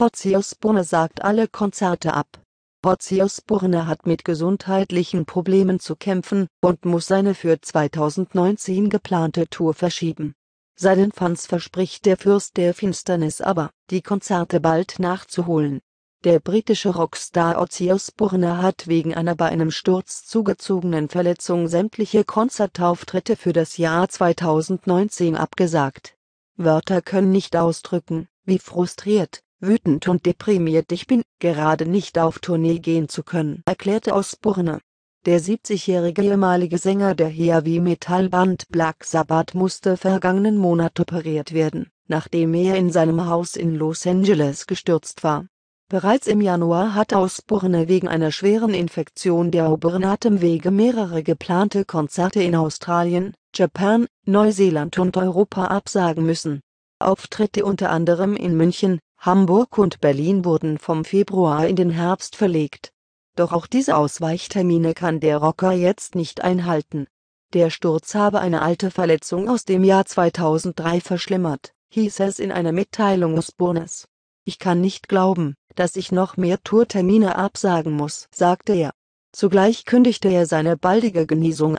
Bozius Burne sagt alle Konzerte ab. Bozius Burne hat mit gesundheitlichen Problemen zu kämpfen und muss seine für 2019 geplante Tour verschieben. Seinen Fans verspricht der Fürst der Finsternis aber, die Konzerte bald nachzuholen. Der britische Rockstar Ozzy Burner hat wegen einer bei einem Sturz zugezogenen Verletzung sämtliche Konzertauftritte für das Jahr 2019 abgesagt. Wörter können nicht ausdrücken, wie frustriert, wütend und deprimiert ich bin, gerade nicht auf Tournee gehen zu können, erklärte Osborne. Der 70-jährige ehemalige Sänger der Heavy-Metal-Band Black Sabbath musste vergangenen Monat operiert werden, nachdem er in seinem Haus in Los Angeles gestürzt war. Bereits im Januar hatte Osborne wegen einer schweren Infektion der oberen Atemwege mehrere geplante Konzerte in Australien, Japan, Neuseeland und Europa absagen müssen. Auftritte unter anderem in München, Hamburg und Berlin wurden vom Februar in den Herbst verlegt. Doch auch diese Ausweichtermine kann der Rocker jetzt nicht einhalten. Der Sturz habe eine alte Verletzung aus dem Jahr 2003 verschlimmert, hieß es in einer Mitteilung des Bundes. Ich kann nicht glauben, dass ich noch mehr Tourtermine absagen muss, sagte er. Zugleich kündigte er seine baldige Genesung